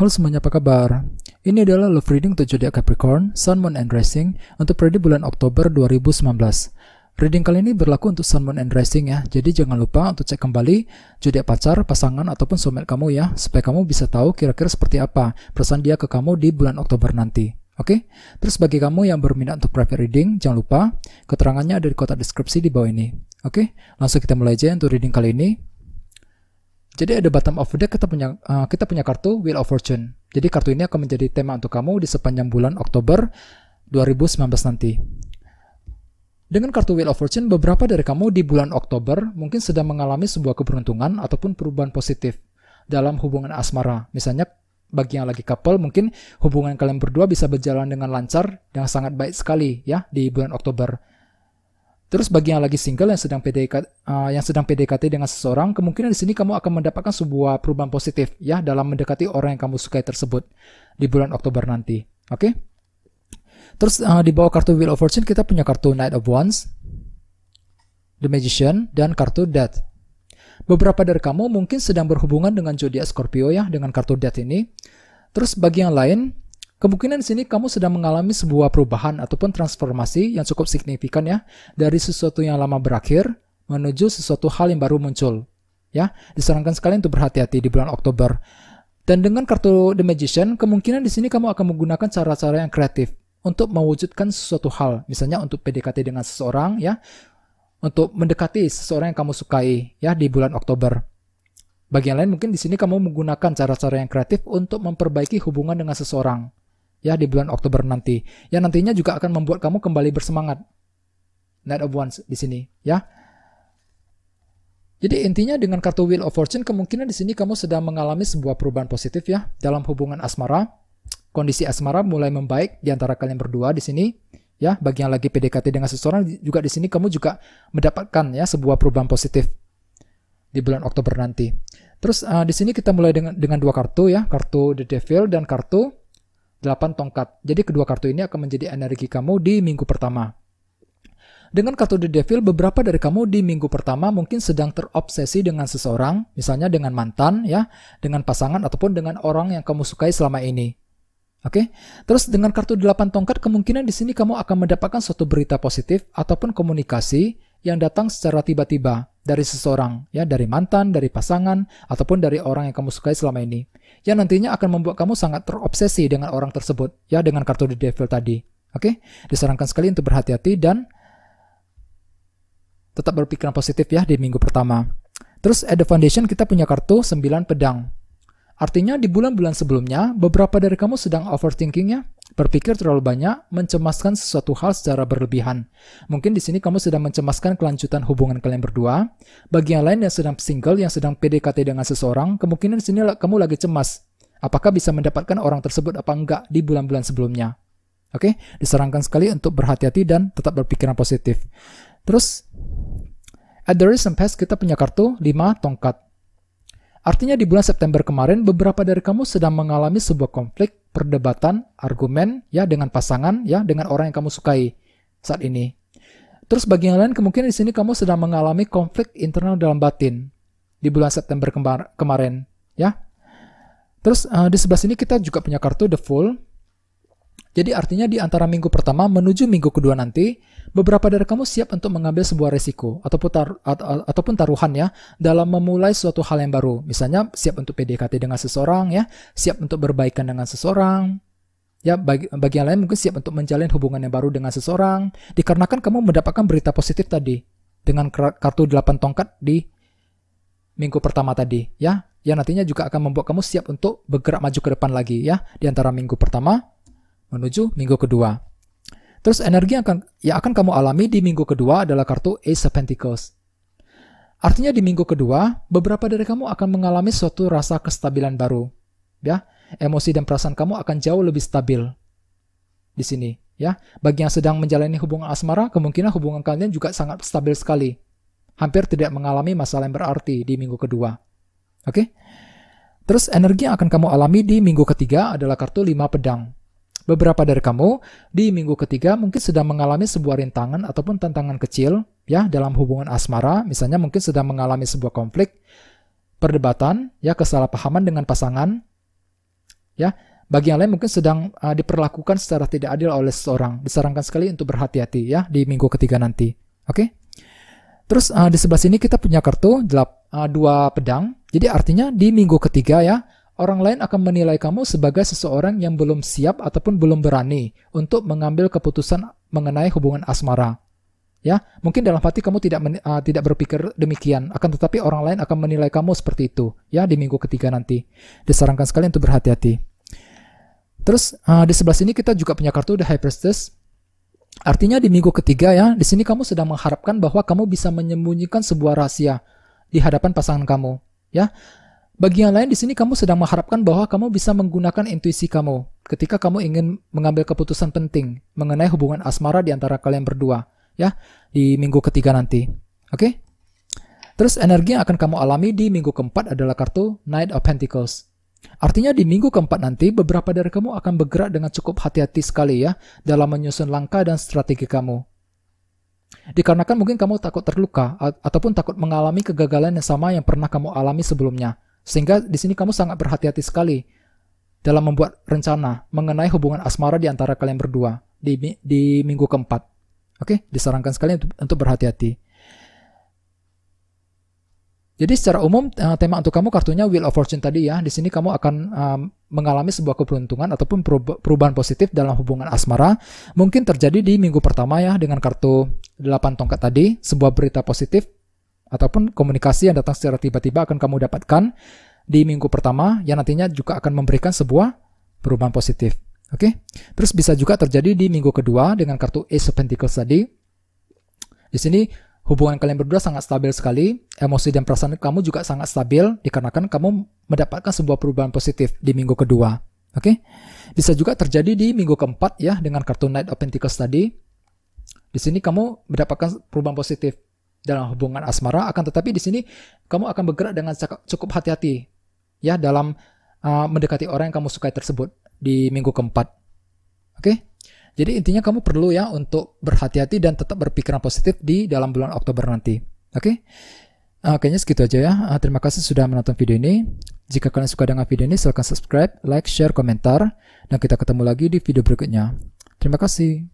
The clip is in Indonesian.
Halo semuanya, apa kabar? Ini adalah love reading untuk zodiak Capricorn, Sun, Moon, and Rising untuk periode bulan Oktober 2019. Reading kali ini berlaku untuk Sun, Moon, and Rising ya, jadi jangan lupa untuk cek kembali zodiak pacar, pasangan, ataupun soulmate kamu ya, supaya kamu bisa tahu kira-kira seperti apa perasaan dia ke kamu di bulan Oktober nanti. Oke, okay? terus bagi kamu yang berminat untuk private reading, jangan lupa keterangannya ada di kotak deskripsi di bawah ini. Oke, okay? langsung kita mulai aja untuk reading kali ini. Jadi ada bottom of the deck kita punya uh, kita punya kartu Wheel of Fortune. Jadi kartu ini akan menjadi tema untuk kamu di sepanjang bulan Oktober 2019 nanti. Dengan kartu Wheel of Fortune, beberapa dari kamu di bulan Oktober mungkin sedang mengalami sebuah keberuntungan ataupun perubahan positif dalam hubungan asmara. Misalnya bagi yang lagi couple, mungkin hubungan kalian berdua bisa berjalan dengan lancar dan sangat baik sekali ya di bulan Oktober. Terus bagi yang lagi single yang sedang PDKT uh, yang sedang PDKT dengan seseorang, kemungkinan di sini kamu akan mendapatkan sebuah perubahan positif ya dalam mendekati orang yang kamu sukai tersebut di bulan Oktober nanti. Oke? Okay? Terus uh, di bawah kartu Wheel of Fortune kita punya kartu Knight of Wands, The Magician dan kartu Death. Beberapa dari kamu mungkin sedang berhubungan dengan zodiak Scorpio ya dengan kartu Death ini. Terus bagi yang lain Kemungkinan di sini kamu sedang mengalami sebuah perubahan ataupun transformasi yang cukup signifikan ya dari sesuatu yang lama berakhir menuju sesuatu hal yang baru muncul. Ya, disarankan sekali untuk berhati-hati di bulan Oktober. Dan dengan kartu The Magician, kemungkinan di sini kamu akan menggunakan cara-cara yang kreatif untuk mewujudkan sesuatu hal, misalnya untuk PDKT dengan seseorang ya, untuk mendekati seseorang yang kamu sukai ya di bulan Oktober. Bagian lain mungkin di sini kamu menggunakan cara-cara yang kreatif untuk memperbaiki hubungan dengan seseorang ya di bulan Oktober nanti yang nantinya juga akan membuat kamu kembali bersemangat Knight of Wands di sini ya jadi intinya dengan kartu Wheel of Fortune kemungkinan di sini kamu sedang mengalami sebuah perubahan positif ya dalam hubungan asmara. Kondisi asmara mulai membaik di antara kalian berdua di sini ya bagi yang lagi PDKT dengan seseorang juga di sini kamu juga mendapatkan ya sebuah perubahan positif di bulan Oktober nanti. Terus uh, di sini kita mulai dengan dengan dua kartu ya, kartu The Devil dan kartu 8 tongkat. Jadi kedua kartu ini akan menjadi energi kamu di minggu pertama. Dengan kartu The Devil, beberapa dari kamu di minggu pertama mungkin sedang terobsesi dengan seseorang, misalnya dengan mantan, ya, dengan pasangan, ataupun dengan orang yang kamu sukai selama ini. Oke, okay? terus dengan kartu 8 tongkat, kemungkinan di sini kamu akan mendapatkan suatu berita positif ataupun komunikasi yang datang secara tiba-tiba dari seseorang, ya, dari mantan, dari pasangan, ataupun dari orang yang kamu sukai selama ini, yang nantinya akan membuat kamu sangat terobsesi dengan orang tersebut, ya, dengan kartu The Devil tadi. Oke, disarankan sekali untuk berhati-hati dan tetap berpikiran positif ya di minggu pertama. Terus at the foundation kita punya kartu 9 pedang. Artinya di bulan-bulan sebelumnya, beberapa dari kamu sedang overthinking ya, berpikir terlalu banyak, mencemaskan sesuatu hal secara berlebihan. Mungkin di sini kamu sedang mencemaskan kelanjutan hubungan kalian berdua. Bagi yang lain yang sedang single, yang sedang PDKT dengan seseorang, kemungkinan di sini kamu lagi cemas. Apakah bisa mendapatkan orang tersebut apa enggak di bulan-bulan sebelumnya? Oke, okay? disarankan sekali untuk berhati-hati dan tetap berpikiran positif. Terus, at the recent past kita punya kartu 5 tongkat. Artinya di bulan September kemarin beberapa dari kamu sedang mengalami sebuah konflik, perdebatan, argumen ya dengan pasangan ya dengan orang yang kamu sukai saat ini. Terus bagi yang lain kemungkinan di sini kamu sedang mengalami konflik internal dalam batin di bulan September kemar kemarin ya. Terus uh, di sebelah sini kita juga punya kartu The Fool jadi artinya di antara minggu pertama menuju minggu kedua nanti, beberapa dari kamu siap untuk mengambil sebuah resiko ataupun, tar, atau ataupun taruhan ya dalam memulai suatu hal yang baru. Misalnya siap untuk PDKT dengan seseorang ya, siap untuk berbaikan dengan seseorang. Ya, bagi, bagi yang lain mungkin siap untuk menjalin hubungan yang baru dengan seseorang dikarenakan kamu mendapatkan berita positif tadi dengan kartu 8 tongkat di minggu pertama tadi ya yang nantinya juga akan membuat kamu siap untuk bergerak maju ke depan lagi ya di antara minggu pertama menuju minggu kedua. Terus energi yang akan, yang akan kamu alami di minggu kedua adalah kartu Ace of Pentacles. Artinya di minggu kedua, beberapa dari kamu akan mengalami suatu rasa kestabilan baru. Ya, emosi dan perasaan kamu akan jauh lebih stabil di sini. Ya, bagi yang sedang menjalani hubungan asmara, kemungkinan hubungan kalian juga sangat stabil sekali. Hampir tidak mengalami masalah yang berarti di minggu kedua. Oke? Okay? Terus energi yang akan kamu alami di minggu ketiga adalah kartu 5 pedang. Beberapa dari kamu di minggu ketiga mungkin sedang mengalami sebuah rintangan ataupun tantangan kecil ya dalam hubungan asmara, misalnya mungkin sedang mengalami sebuah konflik, perdebatan, ya kesalahpahaman dengan pasangan. Ya, bagi yang lain mungkin sedang uh, diperlakukan secara tidak adil oleh seseorang. Disarankan sekali untuk berhati-hati ya di minggu ketiga nanti. Oke? Okay? Terus uh, di sebelah sini kita punya kartu delap, ah, dua pedang. Jadi artinya di minggu ketiga ya orang lain akan menilai kamu sebagai seseorang yang belum siap ataupun belum berani untuk mengambil keputusan mengenai hubungan asmara. Ya, mungkin dalam hati kamu tidak men, uh, ah, tidak berpikir demikian, akan tetapi orang lain akan menilai kamu seperti itu, ya di minggu ketiga nanti. Disarankan sekali untuk berhati-hati. Terus uh, di sebelah sini kita juga punya kartu The High Priestess. Artinya di minggu ketiga ya, di sini kamu sedang mengharapkan bahwa kamu bisa menyembunyikan sebuah rahasia di hadapan pasangan kamu, ya. Bagi yang lain di sini kamu sedang mengharapkan bahwa kamu bisa menggunakan intuisi kamu ketika kamu ingin mengambil keputusan penting mengenai hubungan asmara di antara kalian berdua ya di minggu ketiga nanti. Oke? Okay? Terus energi yang akan kamu alami di minggu keempat adalah kartu Knight of Pentacles. Artinya di minggu keempat nanti beberapa dari kamu akan bergerak dengan cukup hati-hati sekali ya dalam menyusun langkah dan strategi kamu. Dikarenakan mungkin kamu takut terluka ataupun takut mengalami kegagalan yang sama yang pernah kamu alami sebelumnya. Sehingga di sini kamu sangat berhati-hati sekali dalam membuat rencana mengenai hubungan asmara di antara kalian berdua di, di minggu keempat. Oke, disarankan sekali untuk, untuk berhati-hati. Jadi secara umum eh, tema untuk kamu kartunya Wheel of Fortune tadi ya. Di sini kamu akan eh, mengalami sebuah keberuntungan ataupun perubahan positif dalam hubungan asmara. Mungkin terjadi di minggu pertama ya dengan kartu 8 tongkat tadi, sebuah berita positif ataupun komunikasi yang datang secara tiba-tiba akan kamu dapatkan di minggu pertama yang nantinya juga akan memberikan sebuah perubahan positif. Oke, okay? terus bisa juga terjadi di minggu kedua dengan kartu Ace of Pentacles tadi. Di sini hubungan kalian berdua sangat stabil sekali, emosi dan perasaan kamu juga sangat stabil dikarenakan kamu mendapatkan sebuah perubahan positif di minggu kedua. Oke, okay? bisa juga terjadi di minggu keempat ya dengan kartu Knight of Pentacles tadi. Di sini kamu mendapatkan perubahan positif dalam hubungan asmara akan tetapi di sini kamu akan bergerak dengan cukup hati-hati ya dalam uh, mendekati orang yang kamu sukai tersebut di minggu keempat. Oke? Okay? Jadi intinya kamu perlu ya untuk berhati-hati dan tetap berpikiran positif di dalam bulan Oktober nanti. Oke? Okay? Uh, kayaknya segitu aja ya. Uh, terima kasih sudah menonton video ini. Jika kalian suka dengan video ini, silahkan subscribe, like, share, komentar. Dan kita ketemu lagi di video berikutnya. Terima kasih.